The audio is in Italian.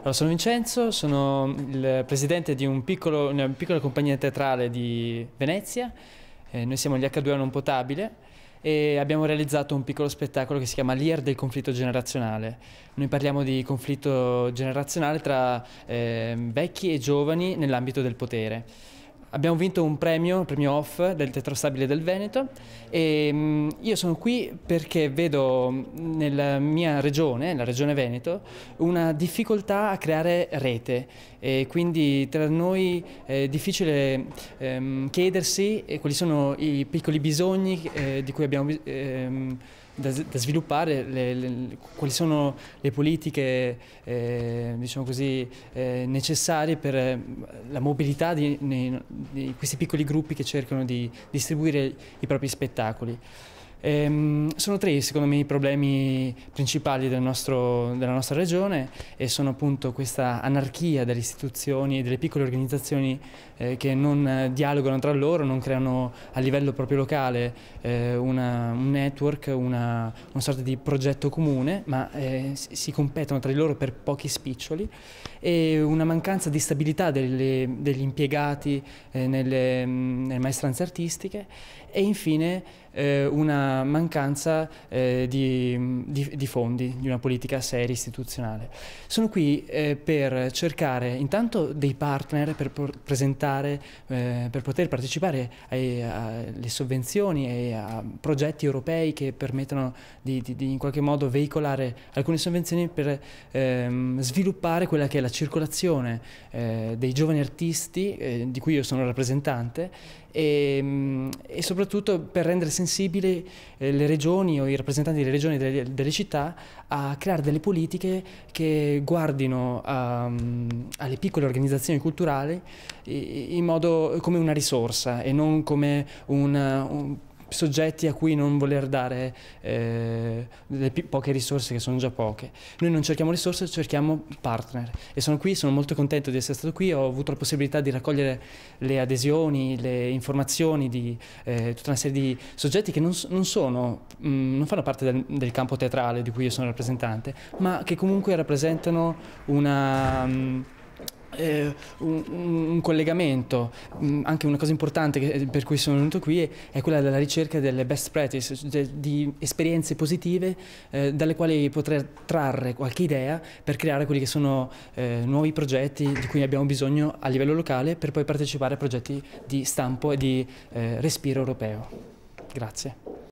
Allora, sono Vincenzo, sono il presidente di un piccolo, una piccola compagnia teatrale di Venezia. Eh, noi siamo gli H2 o Non Potabile e abbiamo realizzato un piccolo spettacolo che si chiama L'IR del conflitto generazionale. Noi parliamo di conflitto generazionale tra eh, vecchi e giovani nell'ambito del potere. Abbiamo vinto un premio, il premio off del Tetrastabile del Veneto e mm, io sono qui perché vedo mm, nella mia regione, la regione Veneto, una difficoltà a creare rete e quindi tra noi è difficile ehm, chiedersi eh, quali sono i piccoli bisogni eh, di cui abbiamo ehm, da, da, sviluppare, le, le, quali sono le politiche eh, diciamo così, eh, necessarie per eh, la mobilità di, nei, di questi piccoli gruppi che cercano di distribuire i propri spettacoli. Ehm, sono tre secondo me i problemi principali del nostro, della nostra regione e sono appunto questa anarchia delle istituzioni e delle piccole organizzazioni eh, che non eh, dialogano tra loro, non creano a livello proprio locale eh, una, un network, una, una, sorta di progetto comune, ma eh, si competono tra di loro per pochi spiccioli e una mancanza di stabilità delle, degli impiegati eh, nelle, nelle, maestranze artistiche e infine eh, una mancanza mancanza eh, di, di, di, fondi, di una politica seria istituzionale. Sono qui eh, per cercare intanto dei partner per presentare, eh, per poter partecipare alle sovvenzioni e a progetti europei che permettano di, di, in qualche modo veicolare alcune sovvenzioni per ehm, sviluppare quella che è la circolazione eh, dei giovani artisti, eh, di cui io sono rappresentante, e, ehm, e soprattutto per rendere sensibili eh, le regioni regioni o i rappresentanti delle regioni delle, delle città a creare delle politiche che guardino a, ehm, alle piccole organizzazioni culturali in modo come una risorsa e non come un, un soggetti a cui non voler dare eh, le poche risorse che sono già poche. Noi non cerchiamo risorse, cerchiamo partner e sono qui, sono molto contento di essere stato qui, ho avuto la possibilità di raccogliere le adesioni, le informazioni di eh, tutta una serie di soggetti che non, non sono, mh, mm, non fanno parte del, del, campo teatrale di cui io sono rappresentante, ma che comunque rappresentano una... Mh, mm, eh, un, un, collegamento, mh, mm, anche una cosa importante che, per cui sono venuto qui è, è, quella della ricerca delle best practices, cioè de, di esperienze positive eh, dalle quali potrei trarre qualche idea per creare quelli che sono eh, nuovi progetti di cui abbiamo bisogno a livello locale per poi partecipare a progetti di stampo e di eh, respiro europeo. Grazie.